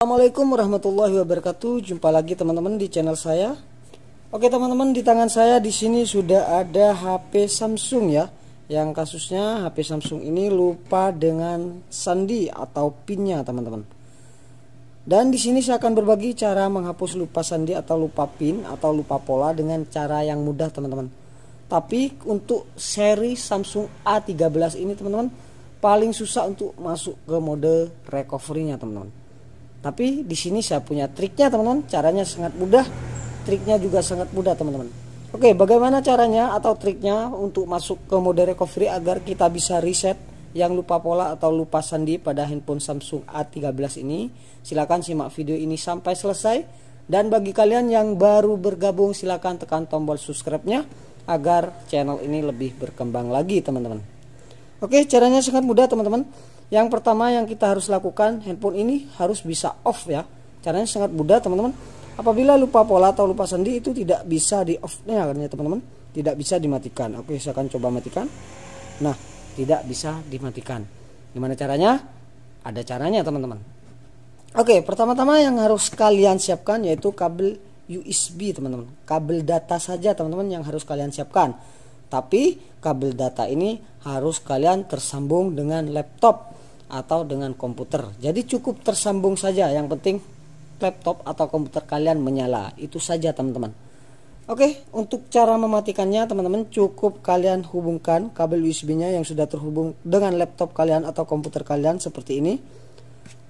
Assalamualaikum warahmatullahi wabarakatuh. Jumpa lagi teman-teman di channel saya. Oke teman-teman di tangan saya di sini sudah ada HP Samsung ya. Yang kasusnya HP Samsung ini lupa dengan sandi atau pinnya teman-teman. Dan di sini saya akan berbagi cara menghapus lupa sandi atau lupa pin atau lupa pola dengan cara yang mudah teman-teman. Tapi untuk seri Samsung A13 ini teman-teman paling susah untuk masuk ke mode recovery-nya teman-teman tapi di sini saya punya triknya teman-teman, caranya sangat mudah, triknya juga sangat mudah teman-teman. Oke, bagaimana caranya atau triknya untuk masuk ke mode recovery agar kita bisa reset yang lupa pola atau lupa sandi pada handphone Samsung A13 ini? Silakan simak video ini sampai selesai. Dan bagi kalian yang baru bergabung silakan tekan tombol subscribe-nya agar channel ini lebih berkembang lagi teman-teman. Oke, caranya sangat mudah teman-teman. Yang pertama yang kita harus lakukan, handphone ini harus bisa off ya. Caranya sangat mudah teman-teman. Apabila lupa pola atau lupa sendi itu tidak bisa di off ya, akhirnya teman-teman. Tidak bisa dimatikan. Oke, saya akan coba matikan. Nah, tidak bisa dimatikan. Gimana caranya? Ada caranya teman-teman. Oke, pertama-tama yang harus kalian siapkan yaitu kabel USB teman-teman. Kabel data saja teman-teman yang harus kalian siapkan. Tapi kabel data ini harus kalian tersambung dengan laptop atau dengan komputer. Jadi cukup tersambung saja, yang penting laptop atau komputer kalian menyala. Itu saja teman-teman. Oke, untuk cara mematikannya teman-teman cukup kalian hubungkan kabel USB-nya yang sudah terhubung dengan laptop kalian atau komputer kalian seperti ini.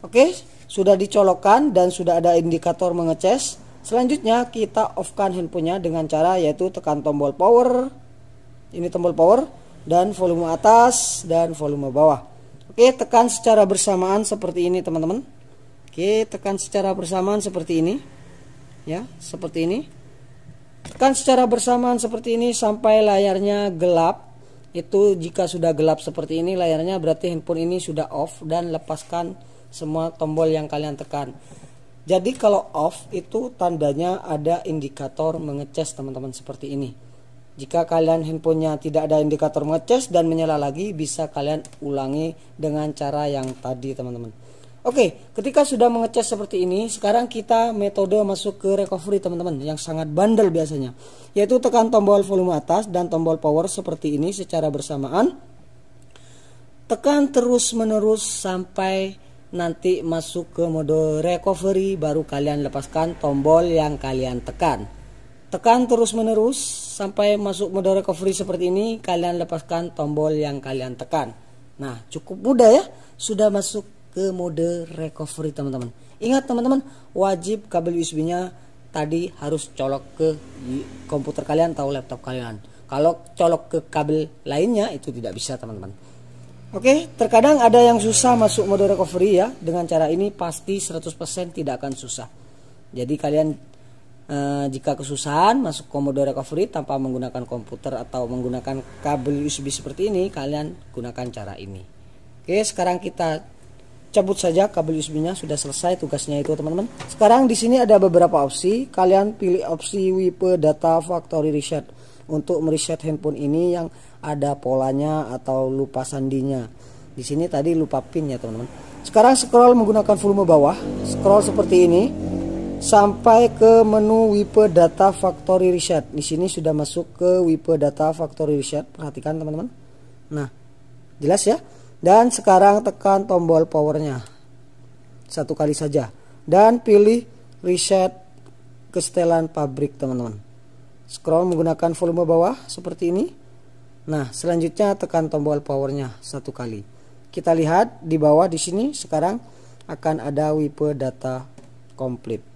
Oke, sudah dicolokkan dan sudah ada indikator mengeces. Selanjutnya kita off-kan handphonenya dengan cara yaitu tekan tombol power. Ini tombol power dan volume atas dan volume bawah. Oke, tekan secara bersamaan seperti ini, teman-teman. Oke, tekan secara bersamaan seperti ini. Ya, seperti ini. Tekan secara bersamaan seperti ini sampai layarnya gelap. Itu jika sudah gelap seperti ini layarnya berarti handphone ini sudah off dan lepaskan semua tombol yang kalian tekan. Jadi kalau off itu tandanya ada indikator mengecas teman-teman seperti ini. Jika kalian handphonenya tidak ada indikator ngeces dan menyala lagi, bisa kalian ulangi dengan cara yang tadi, teman-teman. Oke, ketika sudah mengecas seperti ini, sekarang kita metode masuk ke recovery, teman-teman, yang sangat bandel biasanya, yaitu tekan tombol volume atas dan tombol power seperti ini secara bersamaan. Tekan terus-menerus sampai nanti masuk ke mode recovery, baru kalian lepaskan tombol yang kalian tekan. Tekan terus-menerus sampai masuk mode recovery seperti ini, kalian lepaskan tombol yang kalian tekan. Nah, cukup mudah ya. Sudah masuk ke mode recovery, teman-teman. Ingat teman-teman, wajib kabel USB-nya tadi harus colok ke komputer kalian atau laptop kalian. Kalau colok ke kabel lainnya itu tidak bisa, teman-teman. Oke, terkadang ada yang susah masuk mode recovery ya. Dengan cara ini pasti 100% tidak akan susah. Jadi kalian Eh, jika kesusahan masuk komodo recovery tanpa menggunakan komputer atau menggunakan kabel USB seperti ini kalian gunakan cara ini oke sekarang kita cabut saja kabel USB nya sudah selesai tugasnya itu teman-teman sekarang di sini ada beberapa opsi kalian pilih opsi wipe data factory reset untuk mereset handphone ini yang ada polanya atau lupa sandinya di sini tadi lupa pin ya teman-teman sekarang scroll menggunakan volume bawah scroll seperti ini sampai ke menu Wipe Data Factory Reset. Di sini sudah masuk ke Wipe Data Factory Reset. Perhatikan teman-teman. Nah, jelas ya. Dan sekarang tekan tombol powernya satu kali saja dan pilih Reset kesetelan pabrik teman-teman. Scroll menggunakan volume bawah seperti ini. Nah, selanjutnya tekan tombol powernya satu kali. Kita lihat di bawah di sini sekarang akan ada Wipe Data Complete.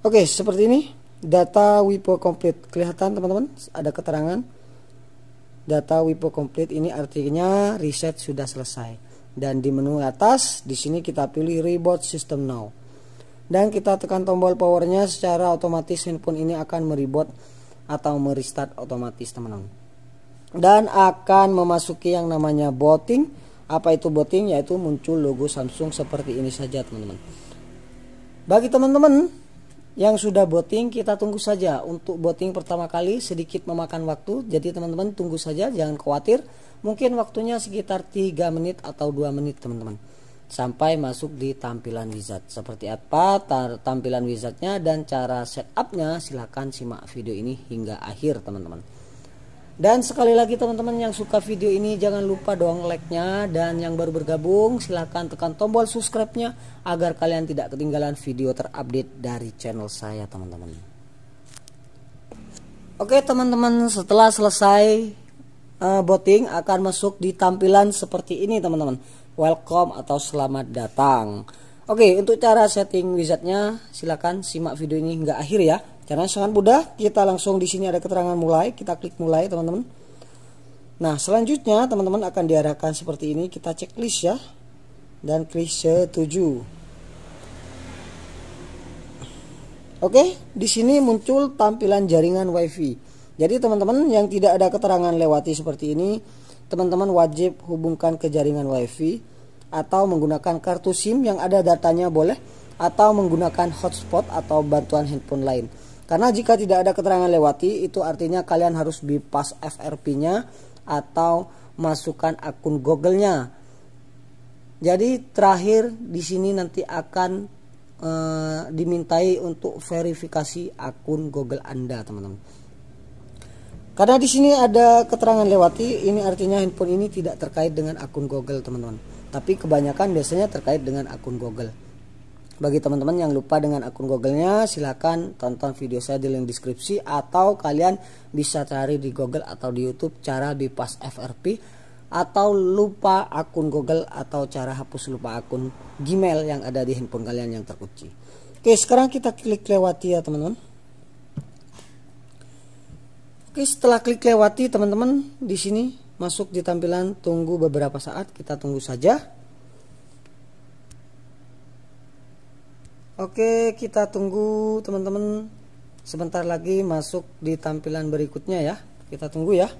Oke, seperti ini data WIPO complete. Kelihatan teman-teman ada keterangan data WIPO complete ini artinya riset sudah selesai. Dan di menu atas di sini kita pilih reboot system now. Dan kita tekan tombol powernya secara otomatis handphone ini akan mereboot atau merestart otomatis teman-teman. Dan akan memasuki yang namanya booting. Apa itu booting? Yaitu muncul logo Samsung seperti ini saja teman-teman. Bagi teman-teman yang sudah voting kita tunggu saja untuk voting pertama kali sedikit memakan waktu. Jadi teman-teman tunggu saja jangan khawatir. Mungkin waktunya sekitar 3 menit atau 2 menit teman-teman. Sampai masuk di tampilan wizard. Seperti apa tampilan wizardnya dan cara setupnya silahkan simak video ini hingga akhir teman-teman. Dan sekali lagi teman-teman yang suka video ini jangan lupa dong like-nya dan yang baru bergabung silahkan tekan tombol subscribe-nya agar kalian tidak ketinggalan video terupdate dari channel saya teman-teman. Oke teman-teman setelah selesai uh, voting akan masuk di tampilan seperti ini teman-teman. Welcome atau selamat datang. Oke, untuk cara setting wizardnya silakan simak video ini hingga akhir ya. Caranya sangat mudah. Kita langsung di sini ada keterangan mulai, kita klik mulai teman-teman. Nah, selanjutnya teman-teman akan diarahkan seperti ini. Kita checklist ya. Dan klik setuju. Oke, di sini muncul tampilan jaringan WiFi. Jadi teman-teman yang tidak ada keterangan lewati seperti ini, teman-teman wajib hubungkan ke jaringan WiFi atau menggunakan kartu SIM yang ada datanya boleh atau menggunakan hotspot atau bantuan handphone lain. Karena jika tidak ada keterangan lewati itu artinya kalian harus bypass FRP-nya atau masukkan akun Google-nya. Jadi terakhir di sini nanti akan e, dimintai untuk verifikasi akun Google Anda, teman-teman. Karena di sini ada keterangan lewati, ini artinya handphone ini tidak terkait dengan akun Google, teman-teman tapi kebanyakan biasanya terkait dengan akun Google. Bagi teman-teman yang lupa dengan akun Google-nya, silahkan tonton video saya di link deskripsi atau kalian bisa cari di Google atau di YouTube cara bypass FRP atau lupa akun Google atau cara hapus lupa akun Gmail yang ada di handphone kalian yang terkunci. Oke, sekarang kita klik lewati ya teman-teman. Oke, setelah klik lewati teman-teman di sini masuk di tampilan tunggu beberapa saat kita tunggu saja Oke kita tunggu teman-teman sebentar lagi masuk di tampilan berikutnya ya kita tunggu ya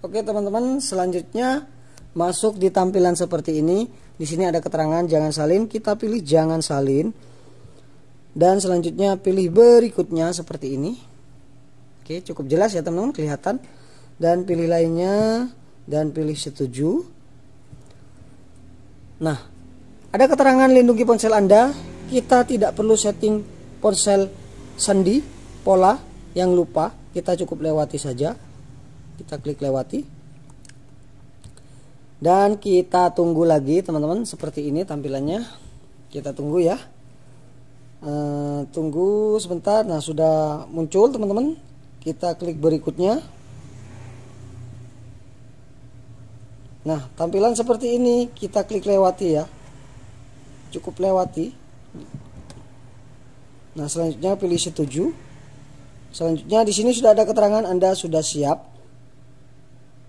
Oke teman-teman, selanjutnya masuk di tampilan seperti ini. Di sini ada keterangan jangan salin, kita pilih jangan salin dan selanjutnya pilih berikutnya seperti ini oke cukup jelas ya teman-teman kelihatan dan pilih lainnya dan pilih setuju nah ada keterangan lindungi ponsel anda kita tidak perlu setting ponsel sandi, pola yang lupa kita cukup lewati saja kita klik lewati dan kita tunggu lagi teman-teman seperti ini tampilannya kita tunggu ya Eh, tunggu sebentar nah sudah muncul teman-teman kita klik berikutnya nah tampilan seperti ini kita klik lewati ya cukup lewati nah selanjutnya pilih setuju selanjutnya di sini sudah ada keterangan anda sudah siap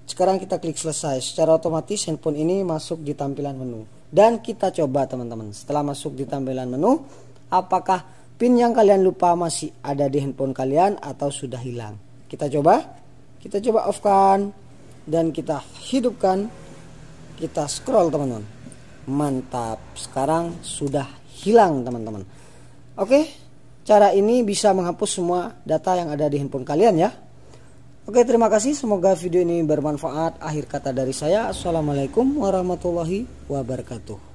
sekarang kita klik selesai secara otomatis handphone ini masuk di tampilan menu dan kita coba teman-teman setelah masuk di tampilan menu apakah pin yang kalian lupa masih ada di handphone kalian atau sudah hilang. Kita coba. Kita coba off kan dan kita hidupkan. Kita scroll teman-teman. Mantap. Sekarang sudah hilang teman-teman. Oke, cara ini bisa menghapus semua data yang ada di handphone kalian ya. Oke, terima kasih. Semoga video ini bermanfaat. Akhir kata dari saya, Assalamualaikum warahmatullahi wabarakatuh.